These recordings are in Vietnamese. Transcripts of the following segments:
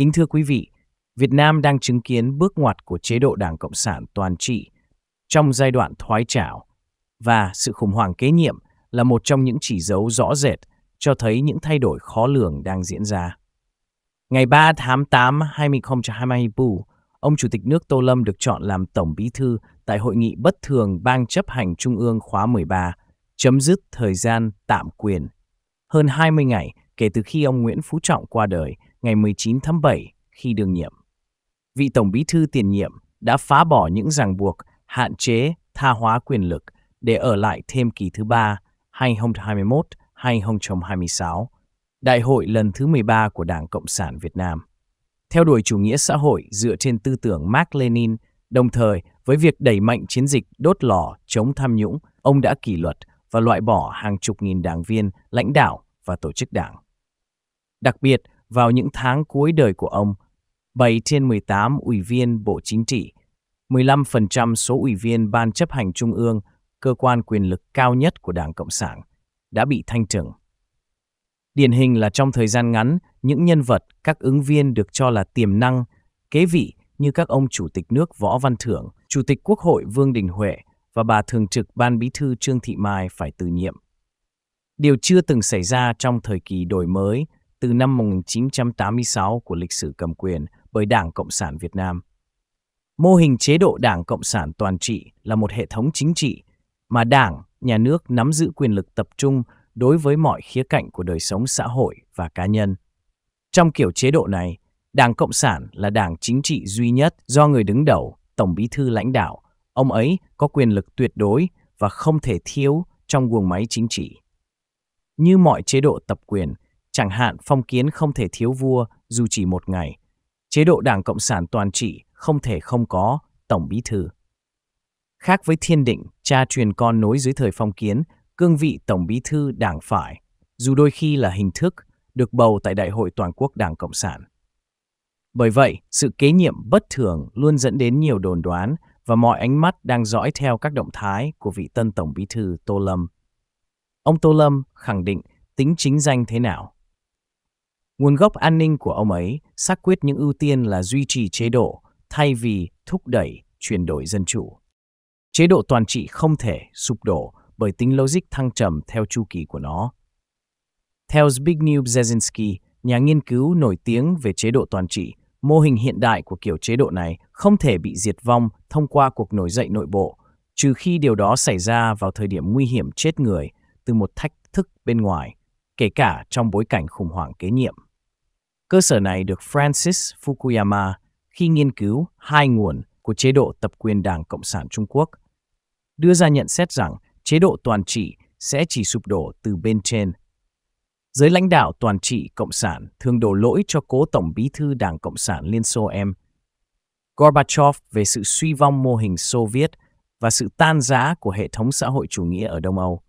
Kính thưa quý vị, Việt Nam đang chứng kiến bước ngoặt của chế độ Đảng Cộng sản toàn trị trong giai đoạn thoái trào và sự khủng hoảng kế nhiệm là một trong những chỉ dấu rõ rệt cho thấy những thay đổi khó lường đang diễn ra. Ngày 3 tháng 8 2024, ông Chủ tịch nước Tô Lâm được chọn làm Tổng Bí thư tại Hội nghị Bất thường Ban chấp hành Trung ương khóa 13, chấm dứt thời gian tạm quyền. Hơn 20 ngày kể từ khi ông Nguyễn Phú Trọng qua đời – ngày 19 tháng 7 khi đương nhiệm. Vị Tổng Bí thư tiền nhiệm đã phá bỏ những ràng buộc, hạn chế, tha hóa quyền lực để ở lại thêm kỳ thứ ba 2021-2026, Đại hội lần thứ 13 của Đảng Cộng sản Việt Nam. Theo đuổi chủ nghĩa xã hội dựa trên tư tưởng Mark Lenin, đồng thời với việc đẩy mạnh chiến dịch đốt lò chống tham nhũng, ông đã kỷ luật và loại bỏ hàng chục nghìn đảng viên, lãnh đạo và tổ chức đảng. Đặc biệt, vào những tháng cuối đời của ông, 7 trên 18 ủy viên Bộ Chính trị, 15% số ủy viên Ban chấp hành Trung ương, cơ quan quyền lực cao nhất của Đảng Cộng sản, đã bị thanh trừng. Điển hình là trong thời gian ngắn, những nhân vật, các ứng viên được cho là tiềm năng, kế vị như các ông Chủ tịch nước Võ Văn Thưởng, Chủ tịch Quốc hội Vương Đình Huệ và bà Thường trực Ban Bí thư Trương Thị Mai phải từ nhiệm. Điều chưa từng xảy ra trong thời kỳ đổi mới từ năm 1986 của lịch sử cầm quyền bởi Đảng Cộng sản Việt Nam. Mô hình chế độ Đảng Cộng sản toàn trị là một hệ thống chính trị mà Đảng, nhà nước nắm giữ quyền lực tập trung đối với mọi khía cạnh của đời sống xã hội và cá nhân. Trong kiểu chế độ này, Đảng Cộng sản là đảng chính trị duy nhất do người đứng đầu, Tổng Bí thư lãnh đạo. Ông ấy có quyền lực tuyệt đối và không thể thiếu trong guồng máy chính trị. Như mọi chế độ tập quyền, chẳng hạn phong kiến không thể thiếu vua dù chỉ một ngày. Chế độ Đảng Cộng sản toàn trị không thể không có Tổng Bí Thư. Khác với thiên định, cha truyền con nối dưới thời phong kiến, cương vị Tổng Bí Thư Đảng phải, dù đôi khi là hình thức, được bầu tại Đại hội Toàn quốc Đảng Cộng sản. Bởi vậy, sự kế nhiệm bất thường luôn dẫn đến nhiều đồn đoán và mọi ánh mắt đang dõi theo các động thái của vị tân Tổng Bí Thư Tô Lâm. Ông Tô Lâm khẳng định tính chính danh thế nào Nguồn gốc an ninh của ông ấy xác quyết những ưu tiên là duy trì chế độ thay vì thúc đẩy chuyển đổi dân chủ. Chế độ toàn trị không thể sụp đổ bởi tính logic thăng trầm theo chu kỳ của nó. Theo Zbigniew Brzezinski, nhà nghiên cứu nổi tiếng về chế độ toàn trị, mô hình hiện đại của kiểu chế độ này không thể bị diệt vong thông qua cuộc nổi dậy nội bộ, trừ khi điều đó xảy ra vào thời điểm nguy hiểm chết người từ một thách thức bên ngoài, kể cả trong bối cảnh khủng hoảng kế nhiệm. Cơ sở này được Francis Fukuyama khi nghiên cứu hai nguồn của chế độ tập quyền Đảng Cộng sản Trung Quốc, đưa ra nhận xét rằng chế độ toàn trị sẽ chỉ sụp đổ từ bên trên. Giới lãnh đạo toàn trị Cộng sản thường đổ lỗi cho cố Tổng bí thư Đảng Cộng sản Liên Xô em Gorbachev về sự suy vong mô hình Xô Viết và sự tan rã của hệ thống xã hội chủ nghĩa ở Đông Âu,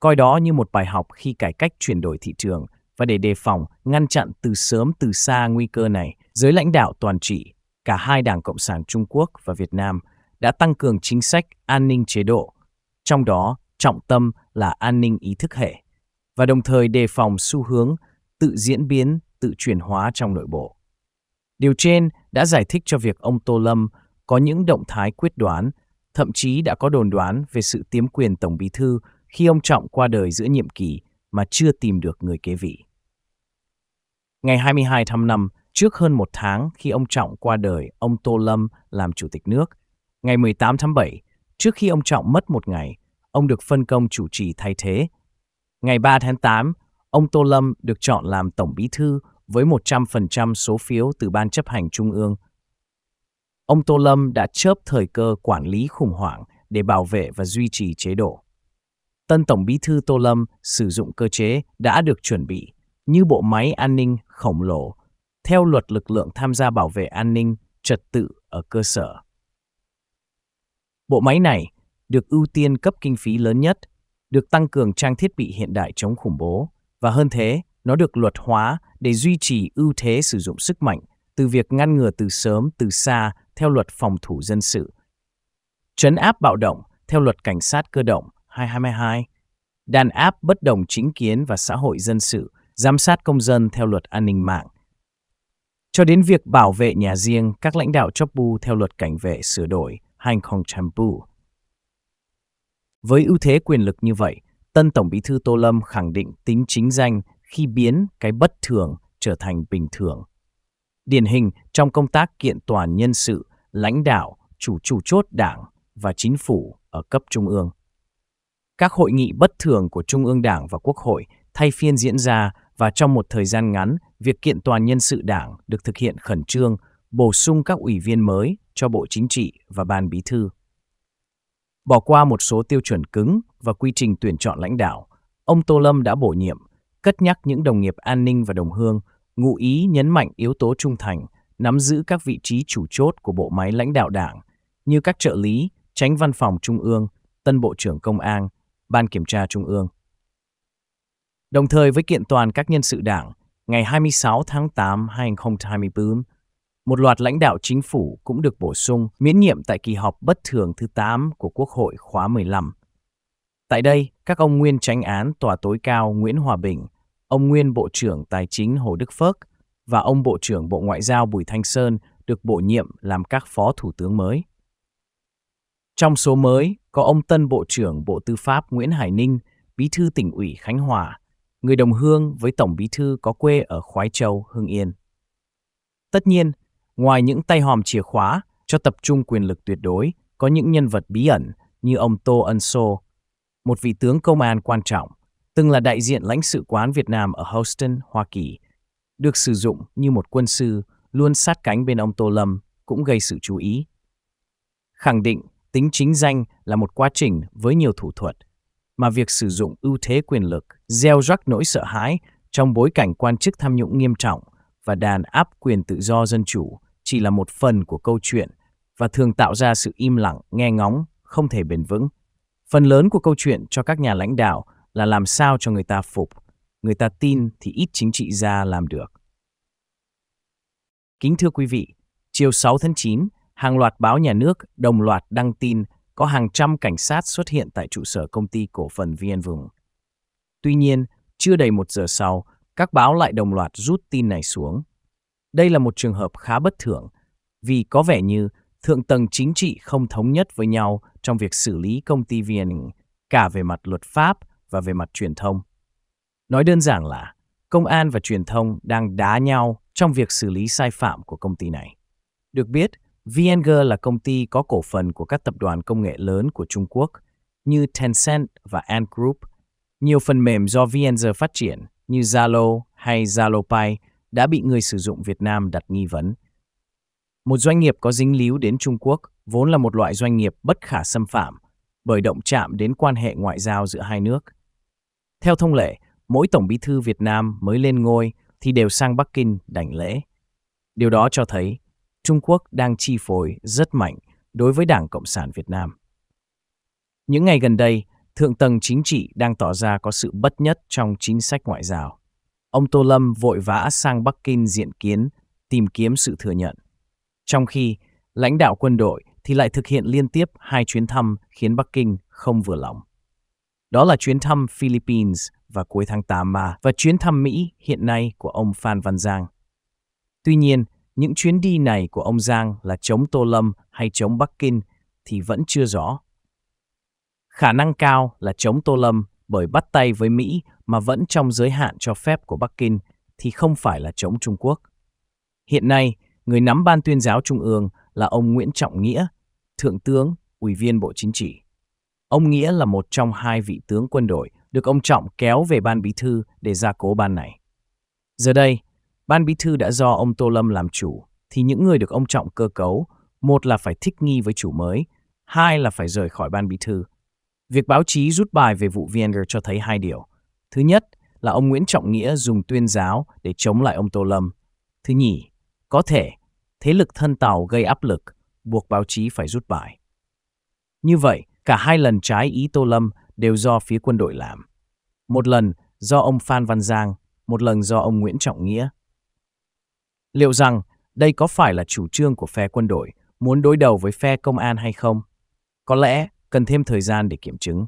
coi đó như một bài học khi cải cách chuyển đổi thị trường – và để đề phòng, ngăn chặn từ sớm từ xa nguy cơ này, giới lãnh đạo toàn trị, cả hai Đảng Cộng sản Trung Quốc và Việt Nam đã tăng cường chính sách an ninh chế độ, trong đó trọng tâm là an ninh ý thức hệ, và đồng thời đề phòng xu hướng tự diễn biến, tự chuyển hóa trong nội bộ. Điều trên đã giải thích cho việc ông Tô Lâm có những động thái quyết đoán, thậm chí đã có đồn đoán về sự tiếm quyền Tổng Bí Thư khi ông Trọng qua đời giữa nhiệm kỳ mà chưa tìm được người kế vị. Ngày 22 tháng 5, trước hơn một tháng khi ông Trọng qua đời, ông Tô Lâm làm chủ tịch nước. Ngày 18 tháng 7, trước khi ông Trọng mất một ngày, ông được phân công chủ trì thay thế. Ngày 3 tháng 8, ông Tô Lâm được chọn làm Tổng Bí Thư với 100% số phiếu từ Ban chấp hành Trung ương. Ông Tô Lâm đã chớp thời cơ quản lý khủng hoảng để bảo vệ và duy trì chế độ. Tân Tổng Bí Thư Tô Lâm sử dụng cơ chế đã được chuẩn bị như bộ máy an ninh khổng lồ theo luật lực lượng tham gia bảo vệ an ninh trật tự ở cơ sở. Bộ máy này được ưu tiên cấp kinh phí lớn nhất, được tăng cường trang thiết bị hiện đại chống khủng bố và hơn thế, nó được luật hóa để duy trì ưu thế sử dụng sức mạnh từ việc ngăn ngừa từ sớm từ xa theo luật phòng thủ dân sự. Trấn áp bạo động theo luật cảnh sát cơ động 222, đàn áp bất đồng chính kiến và xã hội dân sự giám sát công dân theo luật an ninh mạng, cho đến việc bảo vệ nhà riêng các lãnh đạo chóp bu theo luật cảnh vệ sửa đổi 2010. Với ưu thế quyền lực như vậy, tân Tổng bí thư Tô Lâm khẳng định tính chính danh khi biến cái bất thường trở thành bình thường. Điển hình trong công tác kiện toàn nhân sự, lãnh đạo, chủ chủ chốt đảng và chính phủ ở cấp trung ương. Các hội nghị bất thường của Trung ương Đảng và Quốc hội thay phiên diễn ra và trong một thời gian ngắn, việc kiện toàn nhân sự đảng được thực hiện khẩn trương, bổ sung các ủy viên mới cho Bộ Chính trị và Ban Bí thư. Bỏ qua một số tiêu chuẩn cứng và quy trình tuyển chọn lãnh đạo, ông Tô Lâm đã bổ nhiệm, cất nhắc những đồng nghiệp an ninh và đồng hương, ngụ ý nhấn mạnh yếu tố trung thành, nắm giữ các vị trí chủ chốt của bộ máy lãnh đạo đảng, như các trợ lý, tránh văn phòng trung ương, tân bộ trưởng công an, ban kiểm tra trung ương đồng thời với kiện toàn các nhân sự đảng ngày 26 tháng 8 2024. Một loạt lãnh đạo chính phủ cũng được bổ sung miễn nhiệm tại kỳ họp bất thường thứ 8 của Quốc hội khóa 15. Tại đây, các ông nguyên tránh án tòa tối cao Nguyễn Hòa Bình, ông nguyên Bộ trưởng Tài chính Hồ Đức Phước và ông Bộ trưởng Bộ Ngoại giao Bùi Thanh Sơn được bổ nhiệm làm các phó thủ tướng mới. Trong số mới có ông tân Bộ trưởng Bộ Tư pháp Nguyễn Hải Ninh, Bí thư tỉnh ủy Khánh Hòa, người đồng hương với Tổng Bí Thư có quê ở Khoái Châu, Hưng Yên. Tất nhiên, ngoài những tay hòm chìa khóa cho tập trung quyền lực tuyệt đối, có những nhân vật bí ẩn như ông Tô Ân Sô, một vị tướng công an quan trọng, từng là đại diện lãnh sự quán Việt Nam ở Houston, Hoa Kỳ, được sử dụng như một quân sư luôn sát cánh bên ông Tô Lâm cũng gây sự chú ý. Khẳng định tính chính danh là một quá trình với nhiều thủ thuật, mà việc sử dụng ưu thế quyền lực gieo rắc nỗi sợ hãi trong bối cảnh quan chức tham nhũng nghiêm trọng và đàn áp quyền tự do dân chủ chỉ là một phần của câu chuyện và thường tạo ra sự im lặng, nghe ngóng, không thể bền vững. Phần lớn của câu chuyện cho các nhà lãnh đạo là làm sao cho người ta phục, người ta tin thì ít chính trị gia làm được. Kính thưa quý vị, chiều 6 tháng 9, hàng loạt báo nhà nước đồng loạt đăng tin có hàng trăm cảnh sát xuất hiện tại trụ sở công ty cổ phần VN Tuy nhiên, chưa đầy một giờ sau, các báo lại đồng loạt rút tin này xuống. Đây là một trường hợp khá bất thường, vì có vẻ như thượng tầng chính trị không thống nhất với nhau trong việc xử lý công ty VN cả về mặt luật pháp và về mặt truyền thông. Nói đơn giản là công an và truyền thông đang đá nhau trong việc xử lý sai phạm của công ty này. Được biết, VNG là công ty có cổ phần của các tập đoàn công nghệ lớn của Trung Quốc như Tencent và Ant Group – nhiều phần mềm do VNG phát triển như Zalo hay Zalo Pay đã bị người sử dụng Việt Nam đặt nghi vấn. Một doanh nghiệp có dính líu đến Trung Quốc vốn là một loại doanh nghiệp bất khả xâm phạm bởi động chạm đến quan hệ ngoại giao giữa hai nước. Theo thông lệ, mỗi Tổng bí thư Việt Nam mới lên ngôi thì đều sang Bắc Kinh đảnh lễ. Điều đó cho thấy Trung Quốc đang chi phối rất mạnh đối với Đảng Cộng sản Việt Nam. Những ngày gần đây, thượng tầng chính trị đang tỏ ra có sự bất nhất trong chính sách ngoại giao. Ông Tô Lâm vội vã sang Bắc Kinh diện kiến, tìm kiếm sự thừa nhận. Trong khi, lãnh đạo quân đội thì lại thực hiện liên tiếp hai chuyến thăm khiến Bắc Kinh không vừa lòng. Đó là chuyến thăm Philippines vào cuối tháng 8 mà và chuyến thăm Mỹ hiện nay của ông Phan Văn Giang. Tuy nhiên, những chuyến đi này của ông Giang là chống Tô Lâm hay chống Bắc Kinh thì vẫn chưa rõ Khả năng cao là chống Tô Lâm bởi bắt tay với Mỹ mà vẫn trong giới hạn cho phép của Bắc Kinh thì không phải là chống Trung Quốc. Hiện nay, người nắm ban tuyên giáo Trung ương là ông Nguyễn Trọng Nghĩa, Thượng tướng, Ủy viên Bộ Chính trị. Ông Nghĩa là một trong hai vị tướng quân đội được ông Trọng kéo về ban bí thư để gia cố ban này. Giờ đây, ban bí thư đã do ông Tô Lâm làm chủ, thì những người được ông Trọng cơ cấu, một là phải thích nghi với chủ mới, hai là phải rời khỏi ban bí thư Việc báo chí rút bài về vụ Vienger cho thấy hai điều. Thứ nhất là ông Nguyễn Trọng Nghĩa dùng tuyên giáo để chống lại ông Tô Lâm. Thứ nhì, có thể thế lực thân tàu gây áp lực, buộc báo chí phải rút bài. Như vậy, cả hai lần trái ý Tô Lâm đều do phía quân đội làm. Một lần do ông Phan Văn Giang, một lần do ông Nguyễn Trọng Nghĩa. Liệu rằng đây có phải là chủ trương của phe quân đội muốn đối đầu với phe công an hay không? Có lẽ cần thêm thời gian để kiểm chứng.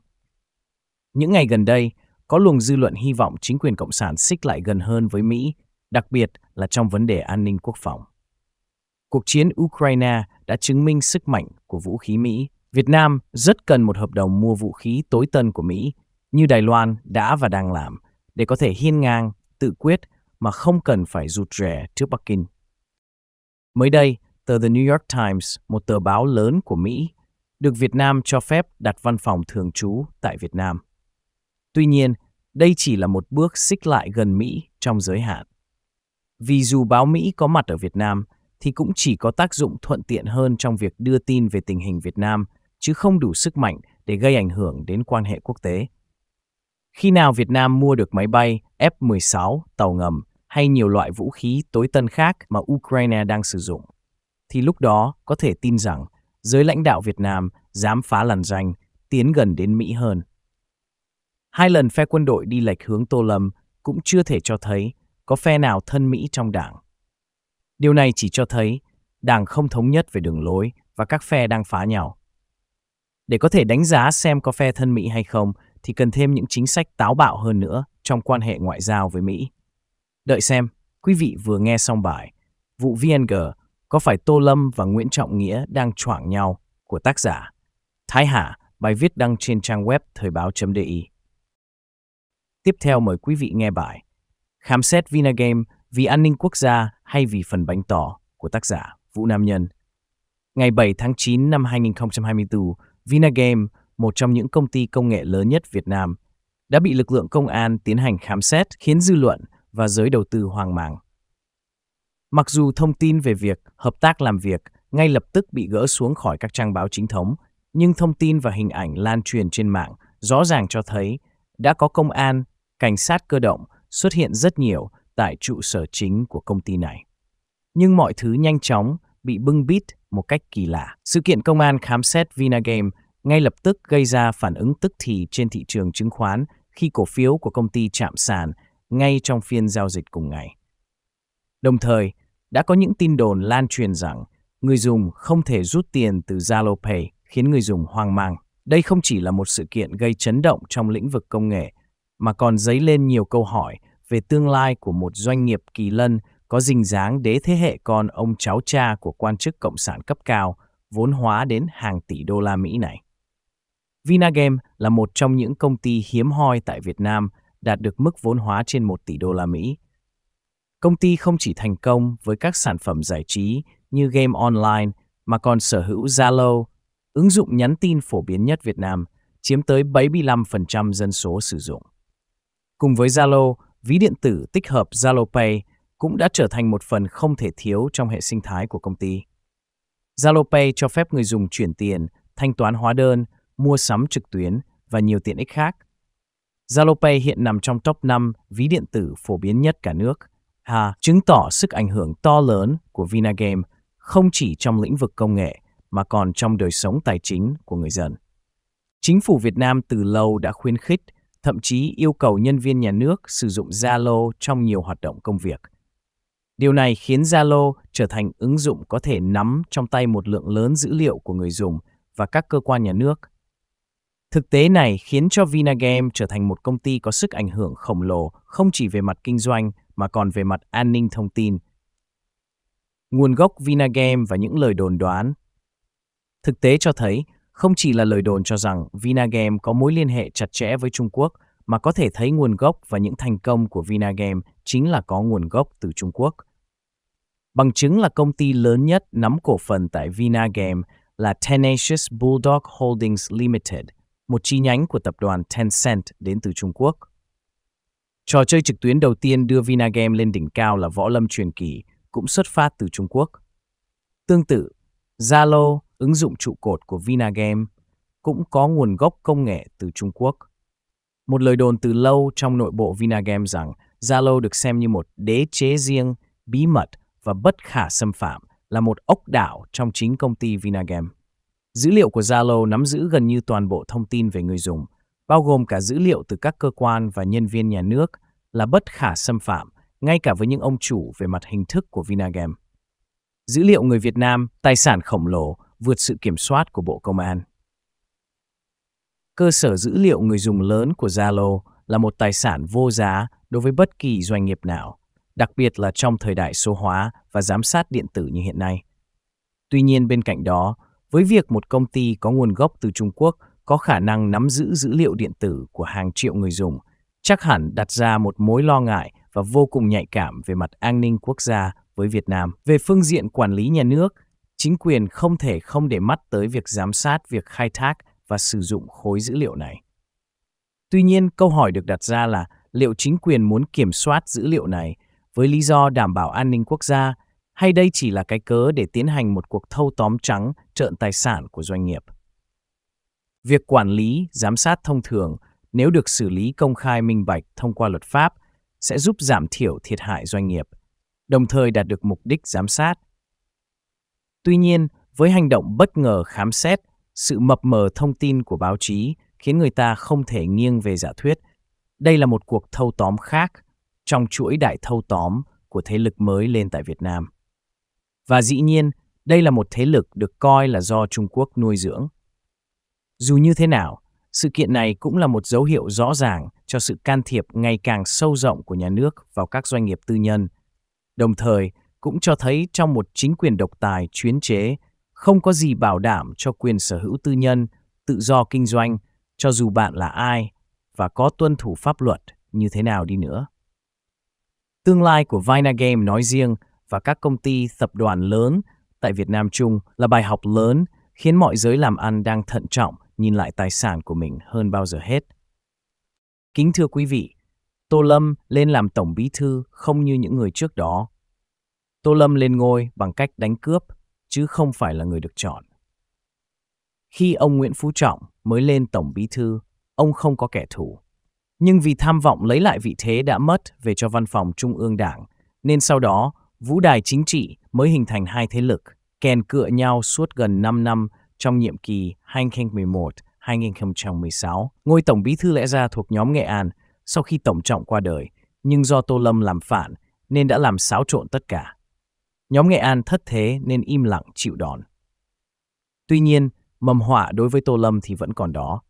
Những ngày gần đây, có luồng dư luận hy vọng chính quyền Cộng sản xích lại gần hơn với Mỹ, đặc biệt là trong vấn đề an ninh quốc phòng. Cuộc chiến Ukraine đã chứng minh sức mạnh của vũ khí Mỹ. Việt Nam rất cần một hợp đồng mua vũ khí tối tân của Mỹ, như Đài Loan đã và đang làm, để có thể hiên ngang, tự quyết mà không cần phải rụt rè trước Bắc Kinh. Mới đây, tờ The New York Times, một tờ báo lớn của Mỹ, được Việt Nam cho phép đặt văn phòng thường trú tại Việt Nam. Tuy nhiên, đây chỉ là một bước xích lại gần Mỹ trong giới hạn. Vì dù báo Mỹ có mặt ở Việt Nam thì cũng chỉ có tác dụng thuận tiện hơn trong việc đưa tin về tình hình Việt Nam chứ không đủ sức mạnh để gây ảnh hưởng đến quan hệ quốc tế. Khi nào Việt Nam mua được máy bay F-16, tàu ngầm hay nhiều loại vũ khí tối tân khác mà Ukraine đang sử dụng, thì lúc đó có thể tin rằng giới lãnh đạo Việt Nam dám phá làn ranh, tiến gần đến Mỹ hơn. Hai lần phe quân đội đi lệch hướng Tô Lâm cũng chưa thể cho thấy có phe nào thân Mỹ trong đảng. Điều này chỉ cho thấy đảng không thống nhất về đường lối và các phe đang phá nhau. Để có thể đánh giá xem có phe thân Mỹ hay không thì cần thêm những chính sách táo bạo hơn nữa trong quan hệ ngoại giao với Mỹ. Đợi xem, quý vị vừa nghe xong bài Vụ VNG có phải Tô Lâm và Nguyễn Trọng Nghĩa đang choảng nhau của tác giả Thái Hà, bài viết đăng trên trang web thời báo.di. Tiếp theo mời quý vị nghe bài Khám xét Vinagame vì an ninh quốc gia hay vì phần bánh tỏ của tác giả Vũ Nam Nhân. Ngày 7 tháng 9 năm 2024, Vinagame, một trong những công ty công nghệ lớn nhất Việt Nam, đã bị lực lượng công an tiến hành khám xét khiến dư luận và giới đầu tư hoang mang. Mặc dù thông tin về việc hợp tác làm việc ngay lập tức bị gỡ xuống khỏi các trang báo chính thống, nhưng thông tin và hình ảnh lan truyền trên mạng rõ ràng cho thấy đã có công an, cảnh sát cơ động xuất hiện rất nhiều tại trụ sở chính của công ty này. Nhưng mọi thứ nhanh chóng bị bưng bít một cách kỳ lạ. Sự kiện công an khám xét Vinagame ngay lập tức gây ra phản ứng tức thì trên thị trường chứng khoán khi cổ phiếu của công ty chạm sàn ngay trong phiên giao dịch cùng ngày. Đồng thời, đã có những tin đồn lan truyền rằng người dùng không thể rút tiền từ Zalo Pay khiến người dùng hoang mang. Đây không chỉ là một sự kiện gây chấn động trong lĩnh vực công nghệ, mà còn dấy lên nhiều câu hỏi về tương lai của một doanh nghiệp kỳ lân có dình dáng đế thế hệ con ông cháu cha của quan chức cộng sản cấp cao, vốn hóa đến hàng tỷ đô la Mỹ này. Vinagame là một trong những công ty hiếm hoi tại Việt Nam đạt được mức vốn hóa trên 1 tỷ đô la Mỹ, Công ty không chỉ thành công với các sản phẩm giải trí như game online mà còn sở hữu Zalo, ứng dụng nhắn tin phổ biến nhất Việt Nam, chiếm tới 75% dân số sử dụng. Cùng với Zalo, ví điện tử tích hợp Zalo Pay cũng đã trở thành một phần không thể thiếu trong hệ sinh thái của công ty. Zalo Pay cho phép người dùng chuyển tiền, thanh toán hóa đơn, mua sắm trực tuyến và nhiều tiện ích khác. Zalo Pay hiện nằm trong top 5 ví điện tử phổ biến nhất cả nước Ha chứng tỏ sức ảnh hưởng to lớn của Vinagame không chỉ trong lĩnh vực công nghệ mà còn trong đời sống tài chính của người dân. Chính phủ Việt Nam từ lâu đã khuyến khích, thậm chí yêu cầu nhân viên nhà nước sử dụng Zalo trong nhiều hoạt động công việc. Điều này khiến Zalo trở thành ứng dụng có thể nắm trong tay một lượng lớn dữ liệu của người dùng và các cơ quan nhà nước. Thực tế này khiến cho Vinagame trở thành một công ty có sức ảnh hưởng khổng lồ không chỉ về mặt kinh doanh mà còn về mặt an ninh thông tin. Nguồn gốc Vinagame và những lời đồn đoán Thực tế cho thấy, không chỉ là lời đồn cho rằng Vinagame có mối liên hệ chặt chẽ với Trung Quốc, mà có thể thấy nguồn gốc và những thành công của Vinagame chính là có nguồn gốc từ Trung Quốc. Bằng chứng là công ty lớn nhất nắm cổ phần tại Vinagame là Tenacious Bulldog Holdings Limited, một chi nhánh của tập đoàn Tencent đến từ Trung Quốc. Trò chơi trực tuyến đầu tiên đưa Vinagame lên đỉnh cao là Võ Lâm Truyền Kỳ, cũng xuất phát từ Trung Quốc. Tương tự, Zalo, ứng dụng trụ cột của Vinagame, cũng có nguồn gốc công nghệ từ Trung Quốc. Một lời đồn từ lâu trong nội bộ Vinagame rằng Zalo được xem như một đế chế riêng, bí mật và bất khả xâm phạm, là một ốc đảo trong chính công ty Vinagame. Dữ liệu của Zalo nắm giữ gần như toàn bộ thông tin về người dùng, bao gồm cả dữ liệu từ các cơ quan và nhân viên nhà nước, là bất khả xâm phạm, ngay cả với những ông chủ về mặt hình thức của Vinagame. Dữ liệu người Việt Nam, tài sản khổng lồ, vượt sự kiểm soát của Bộ Công an. Cơ sở dữ liệu người dùng lớn của Zalo là một tài sản vô giá đối với bất kỳ doanh nghiệp nào, đặc biệt là trong thời đại số hóa và giám sát điện tử như hiện nay. Tuy nhiên bên cạnh đó, với việc một công ty có nguồn gốc từ Trung Quốc có khả năng nắm giữ dữ liệu điện tử của hàng triệu người dùng, chắc hẳn đặt ra một mối lo ngại và vô cùng nhạy cảm về mặt an ninh quốc gia với Việt Nam. Về phương diện quản lý nhà nước, chính quyền không thể không để mắt tới việc giám sát việc khai thác và sử dụng khối dữ liệu này. Tuy nhiên, câu hỏi được đặt ra là liệu chính quyền muốn kiểm soát dữ liệu này với lý do đảm bảo an ninh quốc gia hay đây chỉ là cái cớ để tiến hành một cuộc thâu tóm trắng trợn tài sản của doanh nghiệp? Việc quản lý, giám sát thông thường, nếu được xử lý công khai minh bạch thông qua luật pháp, sẽ giúp giảm thiểu thiệt hại doanh nghiệp, đồng thời đạt được mục đích giám sát. Tuy nhiên, với hành động bất ngờ khám xét, sự mập mờ thông tin của báo chí khiến người ta không thể nghiêng về giả thuyết. Đây là một cuộc thâu tóm khác trong chuỗi đại thâu tóm của thế lực mới lên tại Việt Nam. Và dĩ nhiên, đây là một thế lực được coi là do Trung Quốc nuôi dưỡng. Dù như thế nào, sự kiện này cũng là một dấu hiệu rõ ràng cho sự can thiệp ngày càng sâu rộng của nhà nước vào các doanh nghiệp tư nhân, đồng thời cũng cho thấy trong một chính quyền độc tài chuyến chế, không có gì bảo đảm cho quyền sở hữu tư nhân, tự do kinh doanh, cho dù bạn là ai và có tuân thủ pháp luật như thế nào đi nữa. Tương lai của VinaGame nói riêng và các công ty tập đoàn lớn tại Việt Nam chung là bài học lớn khiến mọi giới làm ăn đang thận trọng nhìn lại tài sản của mình hơn bao giờ hết. Kính thưa quý vị, Tô Lâm lên làm tổng bí thư không như những người trước đó. Tô Lâm lên ngôi bằng cách đánh cướp, chứ không phải là người được chọn. Khi ông Nguyễn Phú Trọng mới lên tổng bí thư, ông không có kẻ thù. Nhưng vì tham vọng lấy lại vị thế đã mất về cho văn phòng Trung ương Đảng, nên sau đó, vũ đài chính trị mới hình thành hai thế lực, kèn cựa nhau suốt gần 5 năm trong nhiệm kỳ 2011-2016. Ngôi Tổng Bí thư lẽ ra thuộc nhóm Nghệ An sau khi Tổng Trọng qua đời, nhưng do Tô Lâm làm phản nên đã làm xáo trộn tất cả. Nhóm Nghệ An thất thế nên im lặng chịu đòn. Tuy nhiên, mầm họa đối với Tô Lâm thì vẫn còn đó.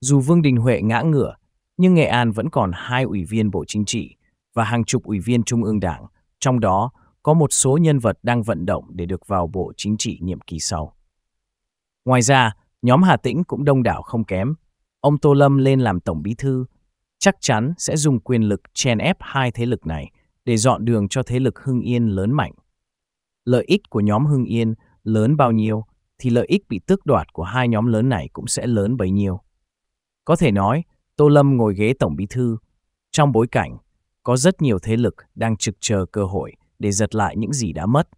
Dù Vương Đình Huệ ngã ngửa, nhưng Nghệ An vẫn còn hai ủy viên Bộ Chính trị và hàng chục ủy viên Trung ương Đảng, trong đó có một số nhân vật đang vận động để được vào Bộ Chính trị nhiệm kỳ sau. Ngoài ra, nhóm Hà Tĩnh cũng đông đảo không kém. Ông Tô Lâm lên làm tổng bí thư, chắc chắn sẽ dùng quyền lực chèn ép hai thế lực này để dọn đường cho thế lực Hưng Yên lớn mạnh. Lợi ích của nhóm Hưng Yên lớn bao nhiêu thì lợi ích bị tước đoạt của hai nhóm lớn này cũng sẽ lớn bấy nhiêu. Có thể nói, Tô Lâm ngồi ghế tổng bí thư trong bối cảnh có rất nhiều thế lực đang trực chờ cơ hội để giật lại những gì đã mất.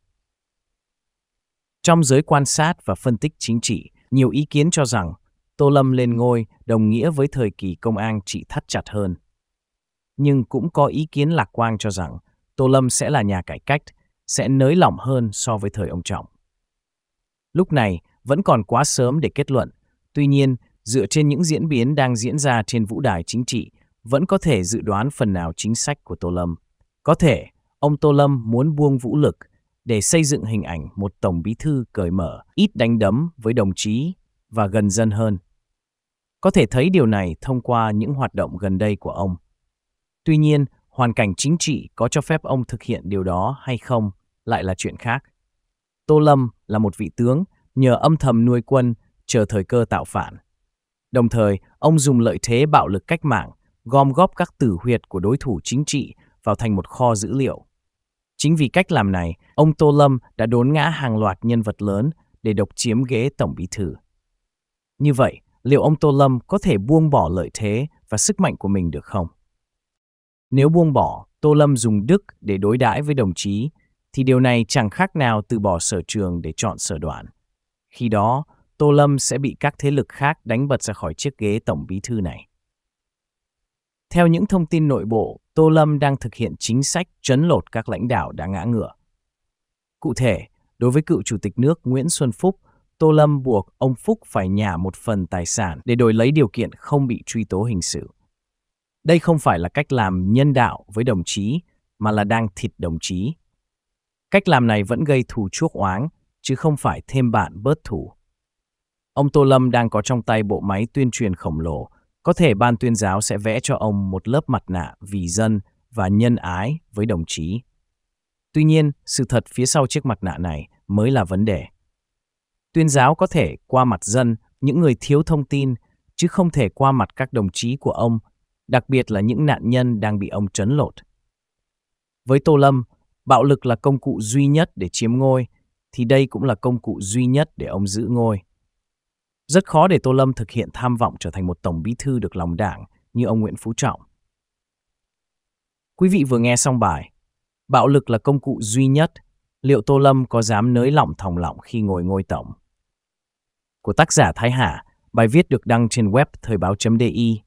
Trong giới quan sát và phân tích chính trị, nhiều ý kiến cho rằng Tô Lâm lên ngôi đồng nghĩa với thời kỳ công an trị thắt chặt hơn. Nhưng cũng có ý kiến lạc quan cho rằng Tô Lâm sẽ là nhà cải cách, sẽ nới lỏng hơn so với thời ông Trọng. Lúc này vẫn còn quá sớm để kết luận, tuy nhiên dựa trên những diễn biến đang diễn ra trên vũ đài chính trị, vẫn có thể dự đoán phần nào chính sách của Tô Lâm. Có thể, ông Tô Lâm muốn buông vũ lực để xây dựng hình ảnh một tổng bí thư cởi mở, ít đánh đấm với đồng chí và gần dân hơn. Có thể thấy điều này thông qua những hoạt động gần đây của ông. Tuy nhiên, hoàn cảnh chính trị có cho phép ông thực hiện điều đó hay không lại là chuyện khác. Tô Lâm là một vị tướng nhờ âm thầm nuôi quân chờ thời cơ tạo phản. Đồng thời, ông dùng lợi thế bạo lực cách mạng gom góp các tử huyệt của đối thủ chính trị vào thành một kho dữ liệu Chính vì cách làm này, ông Tô Lâm đã đốn ngã hàng loạt nhân vật lớn để độc chiếm ghế Tổng Bí Thư. Như vậy, liệu ông Tô Lâm có thể buông bỏ lợi thế và sức mạnh của mình được không? Nếu buông bỏ, Tô Lâm dùng đức để đối đãi với đồng chí, thì điều này chẳng khác nào từ bỏ sở trường để chọn sở đoạn. Khi đó, Tô Lâm sẽ bị các thế lực khác đánh bật ra khỏi chiếc ghế Tổng Bí Thư này. Theo những thông tin nội bộ, Tô Lâm đang thực hiện chính sách chấn lột các lãnh đạo đã ngã ngựa. Cụ thể, đối với cựu chủ tịch nước Nguyễn Xuân Phúc, Tô Lâm buộc ông Phúc phải nhả một phần tài sản để đổi lấy điều kiện không bị truy tố hình sự. Đây không phải là cách làm nhân đạo với đồng chí, mà là đang thịt đồng chí. Cách làm này vẫn gây thù chuốc oán, chứ không phải thêm bạn bớt thù. Ông Tô Lâm đang có trong tay bộ máy tuyên truyền khổng lồ, có thể ban tuyên giáo sẽ vẽ cho ông một lớp mặt nạ vì dân và nhân ái với đồng chí. Tuy nhiên, sự thật phía sau chiếc mặt nạ này mới là vấn đề. Tuyên giáo có thể qua mặt dân, những người thiếu thông tin, chứ không thể qua mặt các đồng chí của ông, đặc biệt là những nạn nhân đang bị ông trấn lột. Với Tô Lâm, bạo lực là công cụ duy nhất để chiếm ngôi, thì đây cũng là công cụ duy nhất để ông giữ ngôi. Rất khó để Tô Lâm thực hiện tham vọng trở thành một tổng bí thư được lòng đảng như ông Nguyễn Phú Trọng. Quý vị vừa nghe xong bài Bạo lực là công cụ duy nhất, liệu Tô Lâm có dám nới lỏng thòng lỏng khi ngồi ngôi tổng? Của tác giả Thái Hà, bài viết được đăng trên web thời báo.di.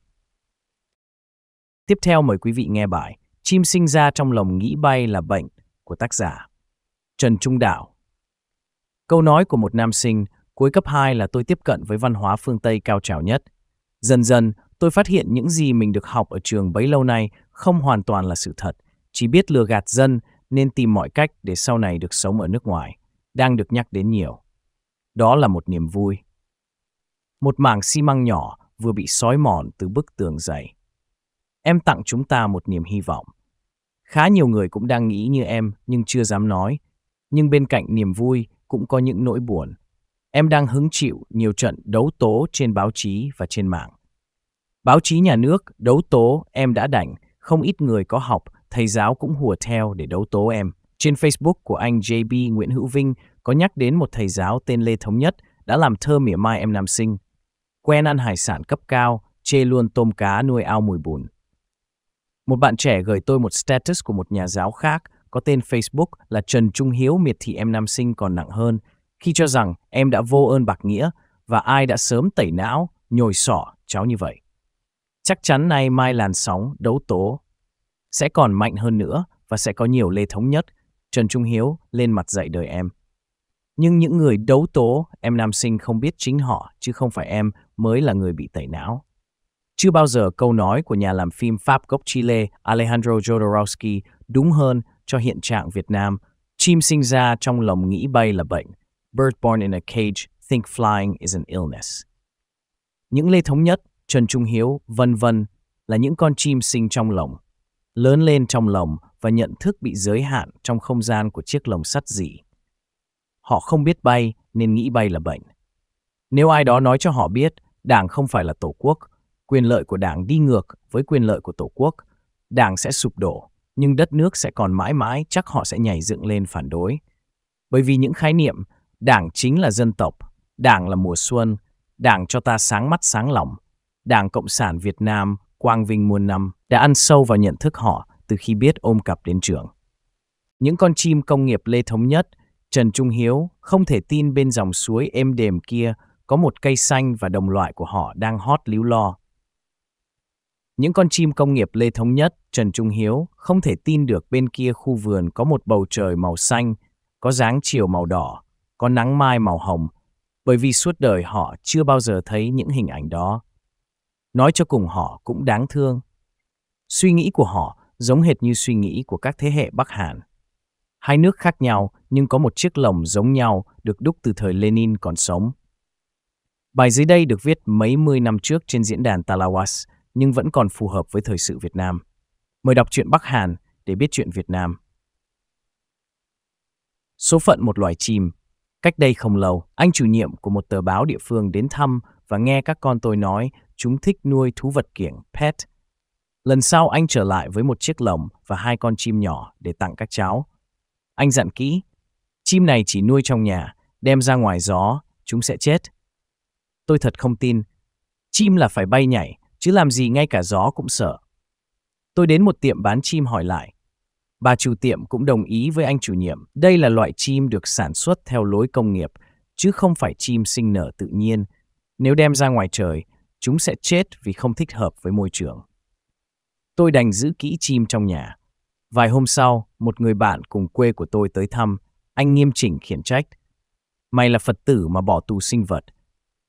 Tiếp theo mời quý vị nghe bài Chim sinh ra trong lồng nghĩ bay là bệnh của tác giả Trần Trung Đạo. Câu nói của một nam sinh Cuối cấp 2 là tôi tiếp cận với văn hóa phương Tây cao trào nhất. Dần dần, tôi phát hiện những gì mình được học ở trường bấy lâu nay không hoàn toàn là sự thật, chỉ biết lừa gạt dân nên tìm mọi cách để sau này được sống ở nước ngoài, đang được nhắc đến nhiều. Đó là một niềm vui. Một mảng xi măng nhỏ vừa bị sói mòn từ bức tường dày. Em tặng chúng ta một niềm hy vọng. Khá nhiều người cũng đang nghĩ như em nhưng chưa dám nói. Nhưng bên cạnh niềm vui cũng có những nỗi buồn, em đang hứng chịu nhiều trận đấu tố trên báo chí và trên mạng. Báo chí nhà nước đấu tố em đã đành, không ít người có học, thầy giáo cũng hùa theo để đấu tố em. Trên Facebook của anh JB Nguyễn Hữu Vinh có nhắc đến một thầy giáo tên Lê Thống Nhất đã làm thơ mỉa mai em Nam Sinh. Quen ăn hải sản cấp cao, chê luôn tôm cá nuôi ao mùi bùn. Một bạn trẻ gửi tôi một status của một nhà giáo khác có tên Facebook là Trần Trung Hiếu miệt thị em Nam Sinh còn nặng hơn – khi cho rằng em đã vô ơn bạc nghĩa và ai đã sớm tẩy não, nhồi sỏ cháu như vậy. Chắc chắn nay mai làn sóng đấu tố sẽ còn mạnh hơn nữa và sẽ có nhiều lê thống nhất, Trần Trung Hiếu lên mặt dạy đời em. Nhưng những người đấu tố, em nam sinh không biết chính họ, chứ không phải em mới là người bị tẩy não. Chưa bao giờ câu nói của nhà làm phim Pháp gốc Chile Alejandro Jodorowsky đúng hơn cho hiện trạng Việt Nam. Chim sinh ra trong lòng nghĩ bay là bệnh, Bird Born in a Cage, Think Flying is an Illness. Những Lê Thống Nhất, Trần Trung Hiếu, vân vân là những con chim sinh trong lồng, lớn lên trong lồng và nhận thức bị giới hạn trong không gian của chiếc lồng sắt dỉ. Họ không biết bay nên nghĩ bay là bệnh. Nếu ai đó nói cho họ biết đảng không phải là tổ quốc, quyền lợi của đảng đi ngược với quyền lợi của tổ quốc, đảng sẽ sụp đổ, nhưng đất nước sẽ còn mãi mãi chắc họ sẽ nhảy dựng lên phản đối. Bởi vì những khái niệm Đảng chính là dân tộc, đảng là mùa xuân, đảng cho ta sáng mắt sáng lòng. Đảng Cộng sản Việt Nam, quang vinh muôn năm, đã ăn sâu vào nhận thức họ từ khi biết ôm cặp đến trường. Những con chim công nghiệp Lê Thống Nhất, Trần Trung Hiếu không thể tin bên dòng suối êm đềm kia có một cây xanh và đồng loại của họ đang hót líu lo. Những con chim công nghiệp Lê Thống Nhất, Trần Trung Hiếu không thể tin được bên kia khu vườn có một bầu trời màu xanh, có dáng chiều màu đỏ, có nắng mai màu hồng, bởi vì suốt đời họ chưa bao giờ thấy những hình ảnh đó. Nói cho cùng họ cũng đáng thương. Suy nghĩ của họ giống hệt như suy nghĩ của các thế hệ Bắc Hàn. Hai nước khác nhau nhưng có một chiếc lồng giống nhau được đúc từ thời Lenin còn sống. Bài dưới đây được viết mấy mươi năm trước trên diễn đàn Talawas nhưng vẫn còn phù hợp với thời sự Việt Nam. Mời đọc truyện Bắc Hàn để biết chuyện Việt Nam. Số phận một loài chim Cách đây không lâu, anh chủ nhiệm của một tờ báo địa phương đến thăm và nghe các con tôi nói chúng thích nuôi thú vật kiểng pet. Lần sau anh trở lại với một chiếc lồng và hai con chim nhỏ để tặng các cháu. Anh dặn kỹ, chim này chỉ nuôi trong nhà, đem ra ngoài gió, chúng sẽ chết. Tôi thật không tin, chim là phải bay nhảy, chứ làm gì ngay cả gió cũng sợ. Tôi đến một tiệm bán chim hỏi lại, Bà chủ tiệm cũng đồng ý với anh chủ nhiệm, đây là loại chim được sản xuất theo lối công nghiệp, chứ không phải chim sinh nở tự nhiên. Nếu đem ra ngoài trời, chúng sẽ chết vì không thích hợp với môi trường. Tôi đành giữ kỹ chim trong nhà. Vài hôm sau, một người bạn cùng quê của tôi tới thăm, anh nghiêm chỉnh khiển trách. Mày là Phật tử mà bỏ tù sinh vật.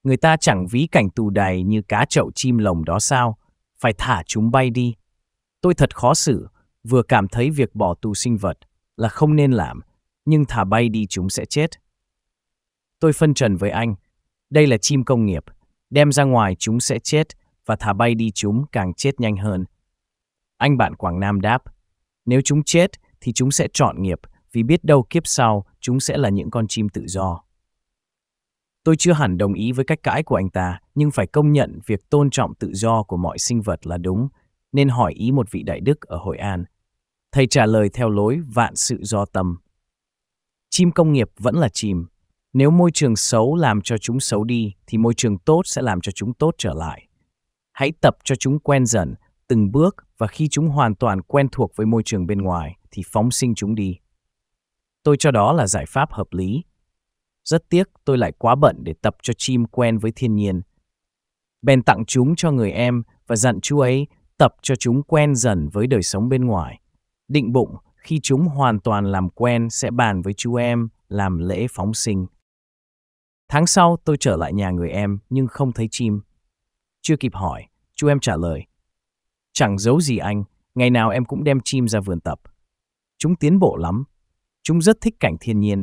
Người ta chẳng ví cảnh tù đầy như cá chậu chim lồng đó sao, phải thả chúng bay đi. Tôi thật khó xử, vừa cảm thấy việc bỏ tù sinh vật là không nên làm, nhưng thả bay đi chúng sẽ chết. Tôi phân trần với anh, đây là chim công nghiệp, đem ra ngoài chúng sẽ chết và thả bay đi chúng càng chết nhanh hơn. Anh bạn Quảng Nam đáp, nếu chúng chết thì chúng sẽ chọn nghiệp vì biết đâu kiếp sau chúng sẽ là những con chim tự do. Tôi chưa hẳn đồng ý với cách cãi của anh ta, nhưng phải công nhận việc tôn trọng tự do của mọi sinh vật là đúng, nên hỏi ý một vị đại đức ở Hội An. Thầy trả lời theo lối vạn sự do tâm. Chim công nghiệp vẫn là chim. Nếu môi trường xấu làm cho chúng xấu đi, thì môi trường tốt sẽ làm cho chúng tốt trở lại. Hãy tập cho chúng quen dần, từng bước và khi chúng hoàn toàn quen thuộc với môi trường bên ngoài, thì phóng sinh chúng đi. Tôi cho đó là giải pháp hợp lý. Rất tiếc tôi lại quá bận để tập cho chim quen với thiên nhiên. Bèn tặng chúng cho người em và dặn chú ấy tập cho chúng quen dần với đời sống bên ngoài. Định bụng, khi chúng hoàn toàn làm quen sẽ bàn với chú em làm lễ phóng sinh. Tháng sau tôi trở lại nhà người em nhưng không thấy chim. Chưa kịp hỏi, chú em trả lời. Chẳng giấu gì anh, ngày nào em cũng đem chim ra vườn tập. Chúng tiến bộ lắm. Chúng rất thích cảnh thiên nhiên.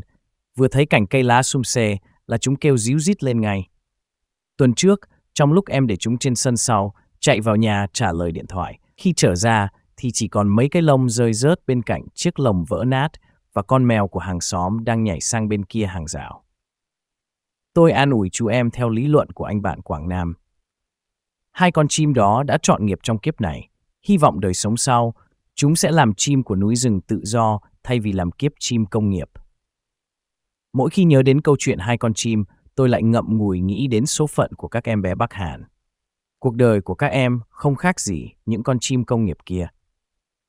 Vừa thấy cảnh cây lá sum xê là chúng kêu díu dít lên ngay. Tuần trước, trong lúc em để chúng trên sân sau, chạy vào nhà trả lời điện thoại. Khi trở ra, thì chỉ còn mấy cái lông rơi rớt bên cạnh chiếc lồng vỡ nát và con mèo của hàng xóm đang nhảy sang bên kia hàng rào. Tôi an ủi chú em theo lý luận của anh bạn Quảng Nam. Hai con chim đó đã chọn nghiệp trong kiếp này. Hy vọng đời sống sau, chúng sẽ làm chim của núi rừng tự do thay vì làm kiếp chim công nghiệp. Mỗi khi nhớ đến câu chuyện hai con chim, tôi lại ngậm ngùi nghĩ đến số phận của các em bé Bắc Hàn. Cuộc đời của các em không khác gì những con chim công nghiệp kia.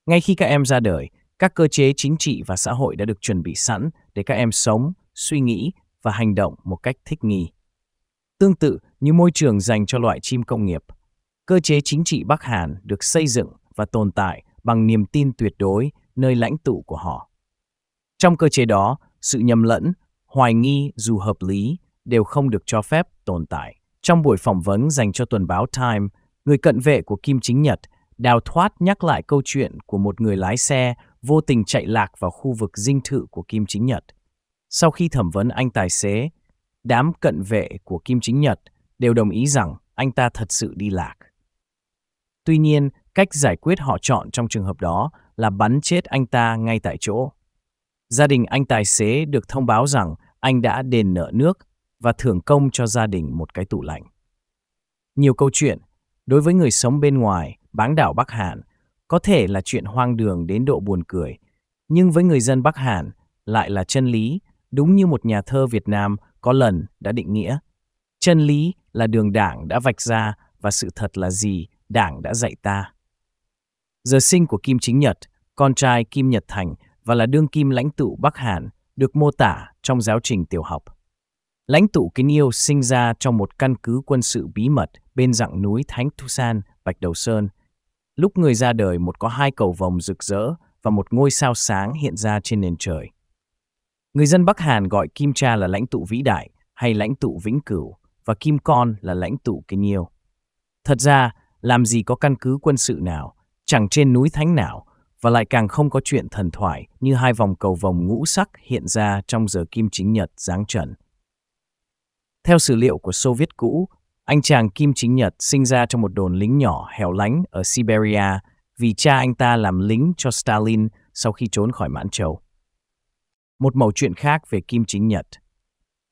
Ngay khi các em ra đời, các cơ chế chính trị và xã hội đã được chuẩn bị sẵn để các em sống, suy nghĩ và hành động một cách thích nghi. Tương tự như môi trường dành cho loại chim công nghiệp, cơ chế chính trị Bắc Hàn được xây dựng và tồn tại bằng niềm tin tuyệt đối nơi lãnh tụ của họ. Trong cơ chế đó, sự nhầm lẫn, hoài nghi dù hợp lý đều không được cho phép tồn tại. Trong buổi phỏng vấn dành cho tuần báo Time, người cận vệ của Kim Chính Nhật Đào Thoát nhắc lại câu chuyện của một người lái xe vô tình chạy lạc vào khu vực dinh thự của Kim Chính Nhật. Sau khi thẩm vấn anh tài xế, đám cận vệ của Kim Chính Nhật đều đồng ý rằng anh ta thật sự đi lạc. Tuy nhiên, cách giải quyết họ chọn trong trường hợp đó là bắn chết anh ta ngay tại chỗ. Gia đình anh tài xế được thông báo rằng anh đã đền nợ nước và thưởng công cho gia đình một cái tủ lạnh. Nhiều câu chuyện, đối với người sống bên ngoài, bán đảo Bắc Hàn có thể là chuyện hoang đường đến độ buồn cười, nhưng với người dân Bắc Hàn lại là chân lý, đúng như một nhà thơ Việt Nam có lần đã định nghĩa. Chân lý là đường đảng đã vạch ra và sự thật là gì đảng đã dạy ta. Giờ sinh của Kim Chính Nhật, con trai Kim Nhật Thành và là đương kim lãnh tụ Bắc Hàn được mô tả trong giáo trình tiểu học. Lãnh tụ Kính Yêu sinh ra trong một căn cứ quân sự bí mật bên dặng núi Thánh Thu San, Bạch Đầu Sơn – lúc người ra đời một có hai cầu vồng rực rỡ và một ngôi sao sáng hiện ra trên nền trời. Người dân Bắc Hàn gọi Kim Cha là lãnh tụ vĩ đại hay lãnh tụ vĩnh cửu và Kim Con là lãnh tụ kinh yêu. Thật ra, làm gì có căn cứ quân sự nào, chẳng trên núi thánh nào, và lại càng không có chuyện thần thoại như hai vòng cầu vồng ngũ sắc hiện ra trong giờ kim chính nhật giáng trần. Theo sử liệu của Soviet cũ, anh chàng Kim Chính Nhật sinh ra trong một đồn lính nhỏ hẻo lánh ở Siberia vì cha anh ta làm lính cho Stalin sau khi trốn khỏi Mãn Châu. Một mẩu chuyện khác về Kim Chính Nhật.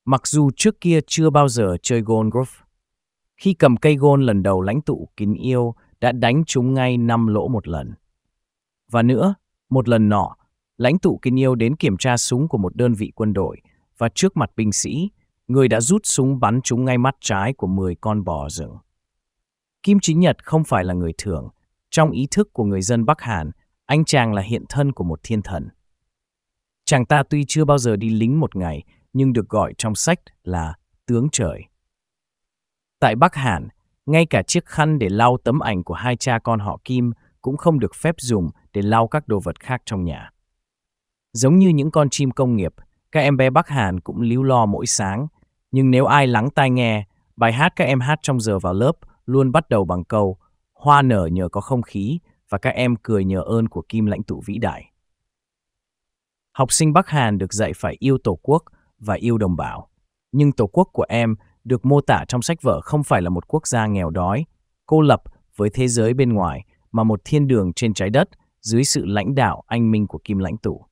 Mặc dù trước kia chưa bao giờ chơi golf, khi cầm cây gôn lần đầu lãnh tụ kín yêu đã đánh chúng ngay năm lỗ một lần. Và nữa, một lần nọ, lãnh tụ kín yêu đến kiểm tra súng của một đơn vị quân đội và trước mặt binh sĩ, người đã rút súng bắn trúng ngay mắt trái của 10 con bò rừng. Kim Chính Nhật không phải là người thường. Trong ý thức của người dân Bắc Hàn, anh chàng là hiện thân của một thiên thần. Chàng ta tuy chưa bao giờ đi lính một ngày, nhưng được gọi trong sách là tướng trời. Tại Bắc Hàn, ngay cả chiếc khăn để lau tấm ảnh của hai cha con họ Kim cũng không được phép dùng để lau các đồ vật khác trong nhà. Giống như những con chim công nghiệp, các em bé Bắc Hàn cũng líu lo mỗi sáng nhưng nếu ai lắng tai nghe, bài hát các em hát trong giờ vào lớp luôn bắt đầu bằng câu Hoa nở nhờ có không khí và các em cười nhờ ơn của kim lãnh tụ vĩ đại. Học sinh Bắc Hàn được dạy phải yêu Tổ quốc và yêu đồng bào. Nhưng Tổ quốc của em được mô tả trong sách vở không phải là một quốc gia nghèo đói, cô lập với thế giới bên ngoài, mà một thiên đường trên trái đất dưới sự lãnh đạo anh minh của kim lãnh tụ.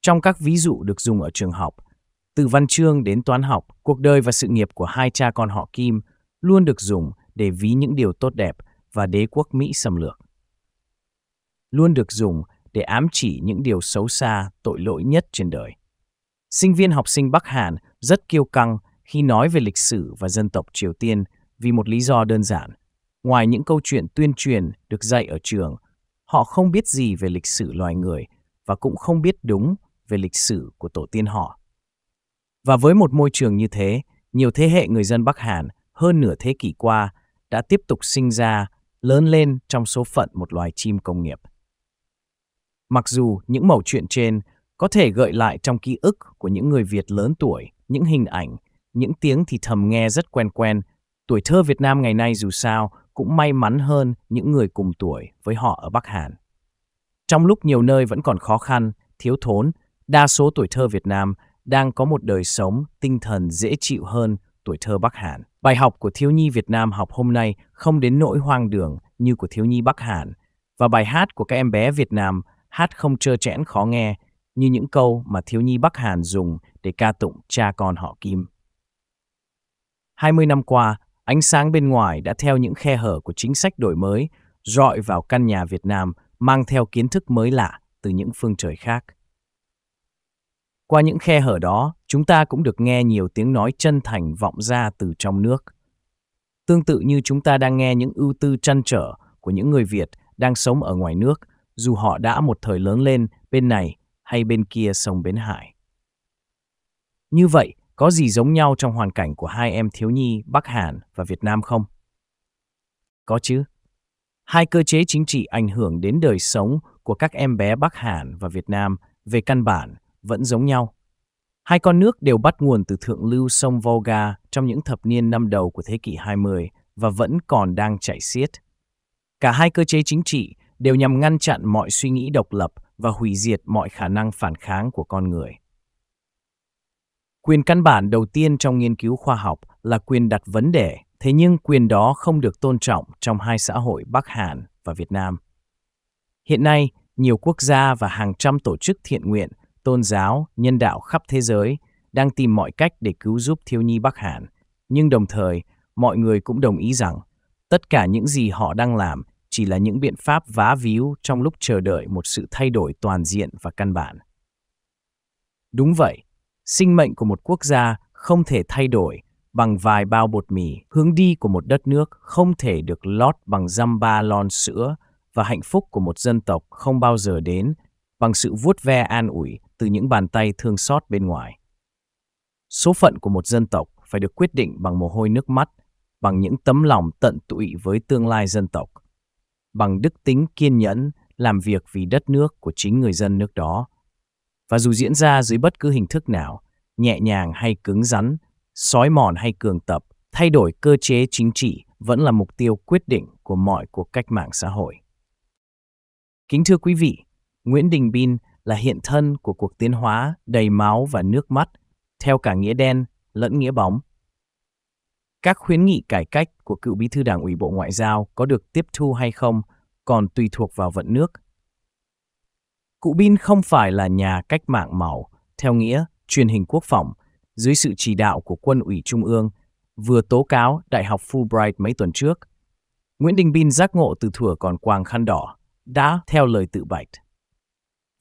Trong các ví dụ được dùng ở trường học, từ văn chương đến toán học, cuộc đời và sự nghiệp của hai cha con họ Kim luôn được dùng để ví những điều tốt đẹp và đế quốc Mỹ xâm lược. Luôn được dùng để ám chỉ những điều xấu xa, tội lỗi nhất trên đời. Sinh viên học sinh Bắc Hàn rất kiêu căng khi nói về lịch sử và dân tộc Triều Tiên vì một lý do đơn giản. Ngoài những câu chuyện tuyên truyền được dạy ở trường, họ không biết gì về lịch sử loài người và cũng không biết đúng về lịch sử của tổ tiên họ. Và với một môi trường như thế, nhiều thế hệ người dân Bắc Hàn hơn nửa thế kỷ qua đã tiếp tục sinh ra, lớn lên trong số phận một loài chim công nghiệp. Mặc dù những mẩu chuyện trên có thể gợi lại trong ký ức của những người Việt lớn tuổi những hình ảnh, những tiếng thì thầm nghe rất quen quen, tuổi thơ Việt Nam ngày nay dù sao cũng may mắn hơn những người cùng tuổi với họ ở Bắc Hàn. Trong lúc nhiều nơi vẫn còn khó khăn, thiếu thốn, đa số tuổi thơ Việt Nam đang có một đời sống tinh thần dễ chịu hơn tuổi thơ Bắc Hàn. Bài học của thiếu nhi Việt Nam học hôm nay không đến nỗi hoang đường như của thiếu nhi Bắc Hàn, và bài hát của các em bé Việt Nam hát không trơ trẽn khó nghe như những câu mà thiếu nhi Bắc Hàn dùng để ca tụng cha con họ Kim. 20 năm qua, ánh sáng bên ngoài đã theo những khe hở của chính sách đổi mới, dọi vào căn nhà Việt Nam mang theo kiến thức mới lạ từ những phương trời khác. Qua những khe hở đó, chúng ta cũng được nghe nhiều tiếng nói chân thành vọng ra từ trong nước. Tương tự như chúng ta đang nghe những ưu tư trăn trở của những người Việt đang sống ở ngoài nước, dù họ đã một thời lớn lên bên này hay bên kia sông Bến Hải. Như vậy, có gì giống nhau trong hoàn cảnh của hai em thiếu nhi Bắc Hàn và Việt Nam không? Có chứ. Hai cơ chế chính trị ảnh hưởng đến đời sống của các em bé Bắc Hàn và Việt Nam về căn bản vẫn giống nhau. Hai con nước đều bắt nguồn từ thượng lưu sông Volga trong những thập niên năm đầu của thế kỷ 20 và vẫn còn đang chảy xiết. Cả hai cơ chế chính trị đều nhằm ngăn chặn mọi suy nghĩ độc lập và hủy diệt mọi khả năng phản kháng của con người. Quyền căn bản đầu tiên trong nghiên cứu khoa học là quyền đặt vấn đề, thế nhưng quyền đó không được tôn trọng trong hai xã hội Bắc Hàn và Việt Nam. Hiện nay, nhiều quốc gia và hàng trăm tổ chức thiện nguyện tôn giáo, nhân đạo khắp thế giới đang tìm mọi cách để cứu giúp thiếu nhi Bắc Hàn. Nhưng đồng thời, mọi người cũng đồng ý rằng tất cả những gì họ đang làm chỉ là những biện pháp vá víu trong lúc chờ đợi một sự thay đổi toàn diện và căn bản. Đúng vậy, sinh mệnh của một quốc gia không thể thay đổi bằng vài bao bột mì, hướng đi của một đất nước không thể được lót bằng dăm ba lon sữa và hạnh phúc của một dân tộc không bao giờ đến bằng sự vuốt ve an ủi từ những bàn tay thương xót bên ngoài. Số phận của một dân tộc phải được quyết định bằng mồ hôi nước mắt, bằng những tấm lòng tận tụy với tương lai dân tộc, bằng đức tính kiên nhẫn làm việc vì đất nước của chính người dân nước đó. Và dù diễn ra dưới bất cứ hình thức nào, nhẹ nhàng hay cứng rắn, sói mòn hay cường tập, thay đổi cơ chế chính trị vẫn là mục tiêu quyết định của mọi cuộc cách mạng xã hội. Kính thưa quý vị, Nguyễn Đình Bin là hiện thân của cuộc tiến hóa đầy máu và nước mắt, theo cả nghĩa đen lẫn nghĩa bóng. Các khuyến nghị cải cách của cựu bí thư đảng ủy Bộ Ngoại giao có được tiếp thu hay không còn tùy thuộc vào vận nước. Cụ Bin không phải là nhà cách mạng màu, theo nghĩa truyền hình quốc phòng, dưới sự chỉ đạo của quân ủy trung ương, vừa tố cáo Đại học Fulbright mấy tuần trước. Nguyễn Đình Bin giác ngộ từ thuở còn quàng khăn đỏ, đã theo lời tự bạch.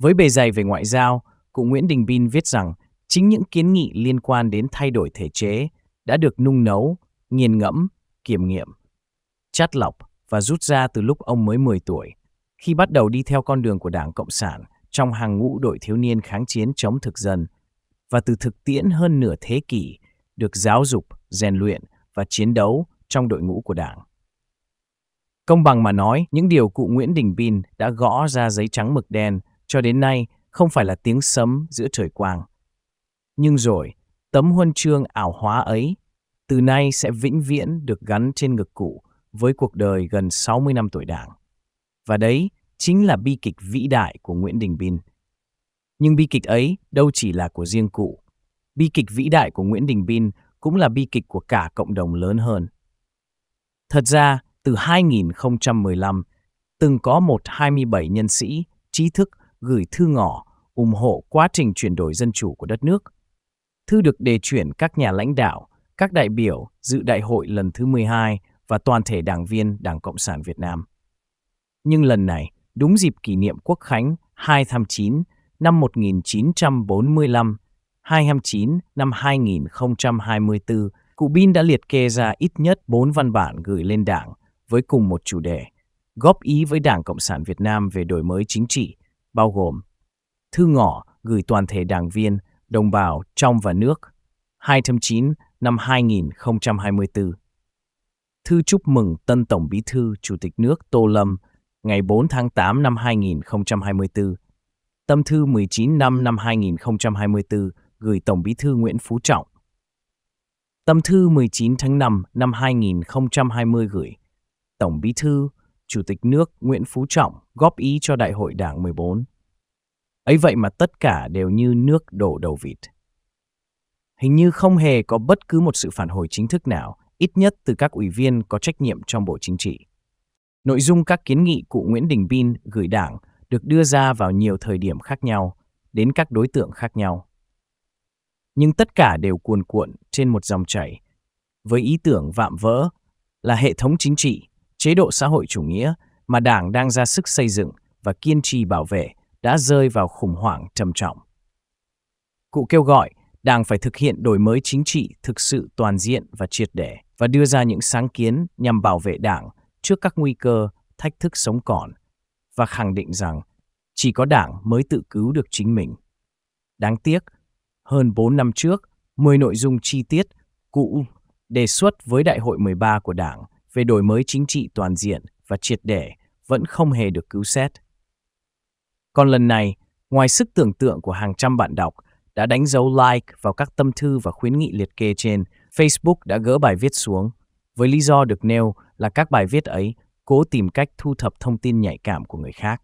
Với bề dày về ngoại giao, cụ Nguyễn Đình Bin viết rằng chính những kiến nghị liên quan đến thay đổi thể chế đã được nung nấu, nghiền ngẫm, kiểm nghiệm, chắt lọc và rút ra từ lúc ông mới 10 tuổi, khi bắt đầu đi theo con đường của Đảng Cộng sản trong hàng ngũ đội thiếu niên kháng chiến chống thực dân, và từ thực tiễn hơn nửa thế kỷ được giáo dục, rèn luyện và chiến đấu trong đội ngũ của Đảng. Công bằng mà nói, những điều cụ Nguyễn Đình Bin đã gõ ra giấy trắng mực đen cho đến nay không phải là tiếng sấm giữa trời quang. Nhưng rồi, tấm huân chương ảo hóa ấy, từ nay sẽ vĩnh viễn được gắn trên ngực cụ với cuộc đời gần 60 năm tuổi đảng. Và đấy chính là bi kịch vĩ đại của Nguyễn Đình Bin. Nhưng bi kịch ấy đâu chỉ là của riêng cụ. Bi kịch vĩ đại của Nguyễn Đình Bin cũng là bi kịch của cả cộng đồng lớn hơn. Thật ra, từ 2015, từng có một 27 nhân sĩ trí thức gửi thư ngỏ ủng hộ quá trình chuyển đổi dân chủ của đất nước. Thư được đề chuyển các nhà lãnh đạo, các đại biểu dự đại hội lần thứ 12 và toàn thể đảng viên Đảng Cộng sản Việt Nam. Nhưng lần này, đúng dịp kỷ niệm Quốc Khánh 2 tháng 9 năm 1945, 2 tháng 9 năm 2024, Cụ Bin đã liệt kê ra ít nhất 4 văn bản gửi lên đảng với cùng một chủ đề, góp ý với Đảng Cộng sản Việt Nam về đổi mới chính trị, bao gồm Thư ngỏ gửi toàn thể đảng viên, đồng bào trong và nước 2 tháng 9 năm 2024 Thư chúc mừng tân Tổng Bí thư Chủ tịch nước Tô Lâm ngày 4 tháng 8 năm 2024 Tâm thư 19 năm năm 2024 gửi Tổng Bí thư Nguyễn Phú Trọng Tâm thư 19 tháng 5 năm 2020 gửi Tổng Bí thư Chủ tịch nước Nguyễn Phú Trọng góp ý cho Đại hội Đảng 14. Ấy vậy mà tất cả đều như nước đổ đầu vịt. Hình như không hề có bất cứ một sự phản hồi chính thức nào, ít nhất từ các ủy viên có trách nhiệm trong Bộ Chính trị. Nội dung các kiến nghị cụ Nguyễn Đình Bin gửi đảng được đưa ra vào nhiều thời điểm khác nhau, đến các đối tượng khác nhau. Nhưng tất cả đều cuồn cuộn trên một dòng chảy, với ý tưởng vạm vỡ là hệ thống chính trị chế độ xã hội chủ nghĩa mà Đảng đang ra sức xây dựng và kiên trì bảo vệ đã rơi vào khủng hoảng trầm trọng. Cụ kêu gọi Đảng phải thực hiện đổi mới chính trị thực sự toàn diện và triệt để và đưa ra những sáng kiến nhằm bảo vệ Đảng trước các nguy cơ, thách thức sống còn và khẳng định rằng chỉ có Đảng mới tự cứu được chính mình. Đáng tiếc, hơn 4 năm trước, 10 nội dung chi tiết cụ đề xuất với Đại hội 13 của Đảng về đổi mới chính trị toàn diện và triệt để vẫn không hề được cứu xét. Còn lần này, ngoài sức tưởng tượng của hàng trăm bạn đọc đã đánh dấu like vào các tâm thư và khuyến nghị liệt kê trên, Facebook đã gỡ bài viết xuống, với lý do được nêu là các bài viết ấy cố tìm cách thu thập thông tin nhạy cảm của người khác.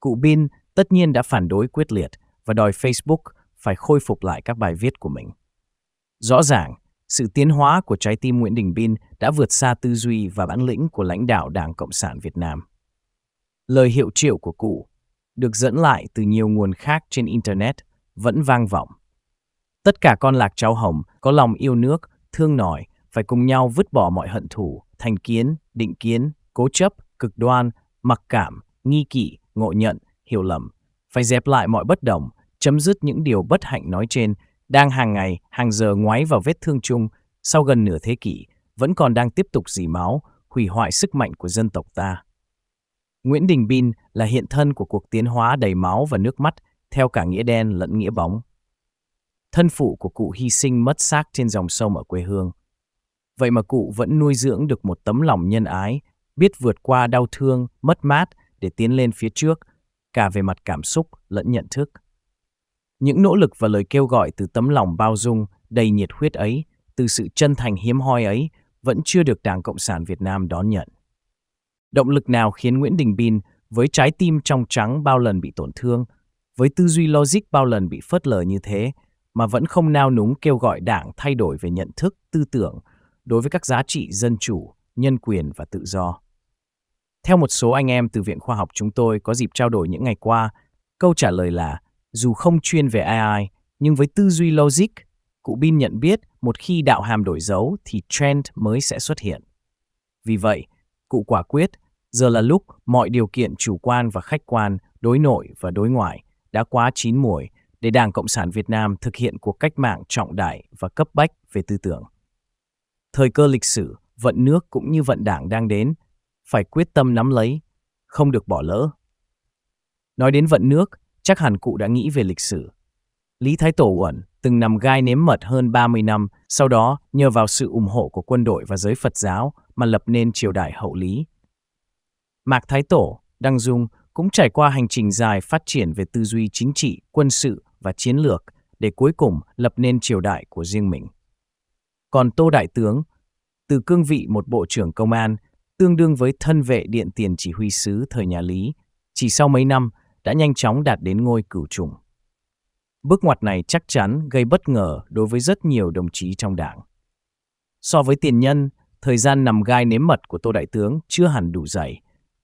Cụ Bin tất nhiên đã phản đối quyết liệt và đòi Facebook phải khôi phục lại các bài viết của mình. Rõ ràng, sự tiến hóa của trái tim Nguyễn Đình Bin đã vượt xa tư duy và bản lĩnh của lãnh đạo Đảng Cộng sản Việt Nam. Lời hiệu triệu của cụ, được dẫn lại từ nhiều nguồn khác trên Internet, vẫn vang vọng. Tất cả con lạc cháu hồng có lòng yêu nước, thương nổi, phải cùng nhau vứt bỏ mọi hận thù, thành kiến, định kiến, cố chấp, cực đoan, mặc cảm, nghi kỵ, ngộ nhận, hiểu lầm. Phải dẹp lại mọi bất đồng, chấm dứt những điều bất hạnh nói trên đang hàng ngày, hàng giờ ngoái vào vết thương chung sau gần nửa thế kỷ, vẫn còn đang tiếp tục dì máu, hủy hoại sức mạnh của dân tộc ta. Nguyễn Đình Bin là hiện thân của cuộc tiến hóa đầy máu và nước mắt theo cả nghĩa đen lẫn nghĩa bóng. Thân phụ của cụ hy sinh mất xác trên dòng sông ở quê hương. Vậy mà cụ vẫn nuôi dưỡng được một tấm lòng nhân ái, biết vượt qua đau thương, mất mát để tiến lên phía trước, cả về mặt cảm xúc lẫn nhận thức. Những nỗ lực và lời kêu gọi từ tấm lòng bao dung, đầy nhiệt huyết ấy, từ sự chân thành hiếm hoi ấy, vẫn chưa được Đảng Cộng sản Việt Nam đón nhận. Động lực nào khiến Nguyễn Đình Bin, với trái tim trong trắng bao lần bị tổn thương, với tư duy logic bao lần bị phớt lờ như thế, mà vẫn không nao núng kêu gọi Đảng thay đổi về nhận thức, tư tưởng đối với các giá trị dân chủ, nhân quyền và tự do. Theo một số anh em từ Viện Khoa học chúng tôi có dịp trao đổi những ngày qua, câu trả lời là dù không chuyên về AI, nhưng với tư duy logic, cụ Bin nhận biết một khi đạo hàm đổi dấu thì trend mới sẽ xuất hiện. Vì vậy, cụ quả quyết, giờ là lúc mọi điều kiện chủ quan và khách quan, đối nội và đối ngoại đã quá chín muồi để Đảng Cộng sản Việt Nam thực hiện cuộc cách mạng trọng đại và cấp bách về tư tưởng. Thời cơ lịch sử, vận nước cũng như vận đảng đang đến, phải quyết tâm nắm lấy, không được bỏ lỡ. Nói đến vận nước Chắc hẳn cụ đã nghĩ về lịch sử. Lý Thái Tổ Uẩn từng nằm gai nếm mật hơn 30 năm, sau đó nhờ vào sự ủng hộ của quân đội và giới Phật giáo mà lập nên triều đại hậu Lý. Mạc Thái Tổ, Đăng Dung cũng trải qua hành trình dài phát triển về tư duy chính trị, quân sự và chiến lược để cuối cùng lập nên triều đại của riêng mình. Còn Tô Đại Tướng, từ cương vị một bộ trưởng công an, tương đương với thân vệ điện tiền chỉ huy sứ thời nhà Lý, chỉ sau mấy năm đã nhanh chóng đạt đến ngôi cửu trùng. Bước ngoặt này chắc chắn gây bất ngờ đối với rất nhiều đồng chí trong đảng. So với tiền nhân, thời gian nằm gai nếm mật của Tô Đại Tướng chưa hẳn đủ dày,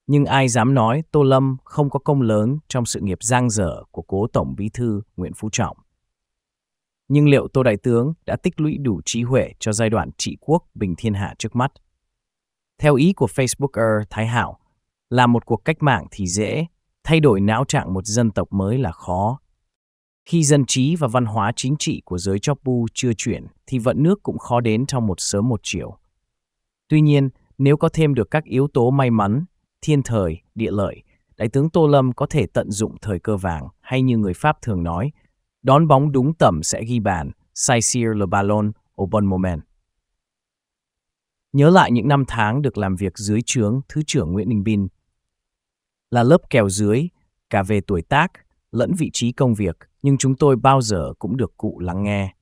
nhưng ai dám nói Tô Lâm không có công lớn trong sự nghiệp giang dở của cố Tổng Bí Thư Nguyễn Phú Trọng. Nhưng liệu Tô Đại Tướng đã tích lũy đủ trí huệ cho giai đoạn trị quốc bình thiên hạ trước mắt? Theo ý của Facebooker Thái Hảo, làm một cuộc cách mạng thì dễ, Thay đổi não trạng một dân tộc mới là khó. Khi dân trí và văn hóa chính trị của giới Chopu chưa chuyển, thì vận nước cũng khó đến trong một sớm một chiều. Tuy nhiên, nếu có thêm được các yếu tố may mắn, thiên thời, địa lợi, Đại tướng Tô Lâm có thể tận dụng thời cơ vàng, hay như người Pháp thường nói, đón bóng đúng tầm sẽ ghi bàn, saisir le ballon au bon moment. Nhớ lại những năm tháng được làm việc dưới trướng Thứ trưởng Nguyễn Đình Bin là lớp kèo dưới, cả về tuổi tác lẫn vị trí công việc, nhưng chúng tôi bao giờ cũng được cụ lắng nghe.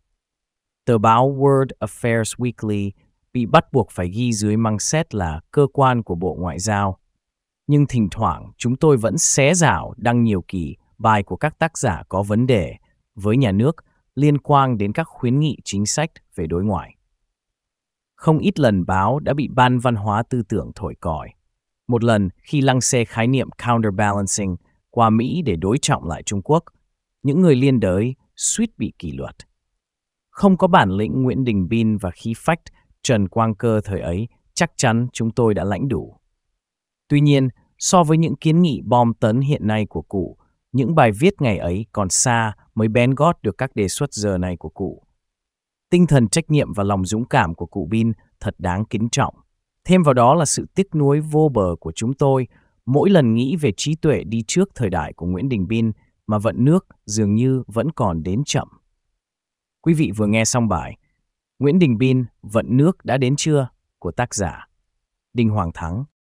Tờ báo World Affairs Weekly bị bắt buộc phải ghi dưới măng xét là cơ quan của Bộ Ngoại giao. Nhưng thỉnh thoảng chúng tôi vẫn xé rảo đăng nhiều kỳ bài của các tác giả có vấn đề với nhà nước liên quan đến các khuyến nghị chính sách về đối ngoại. Không ít lần báo đã bị Ban Văn hóa Tư tưởng thổi còi một lần khi lăng xe khái niệm counterbalancing qua Mỹ để đối trọng lại Trung Quốc, những người liên đới suýt bị kỷ luật. Không có bản lĩnh Nguyễn Đình Bin và khí phách Trần Quang Cơ thời ấy, chắc chắn chúng tôi đã lãnh đủ. Tuy nhiên, so với những kiến nghị bom tấn hiện nay của cụ, những bài viết ngày ấy còn xa mới bén gót được các đề xuất giờ này của cụ. Tinh thần trách nhiệm và lòng dũng cảm của cụ Bin thật đáng kính trọng. Thêm vào đó là sự tiếc nuối vô bờ của chúng tôi mỗi lần nghĩ về trí tuệ đi trước thời đại của Nguyễn Đình Bin mà vận nước dường như vẫn còn đến chậm. Quý vị vừa nghe xong bài Nguyễn Đình Bin Vận nước đã đến chưa của tác giả Đinh Hoàng Thắng.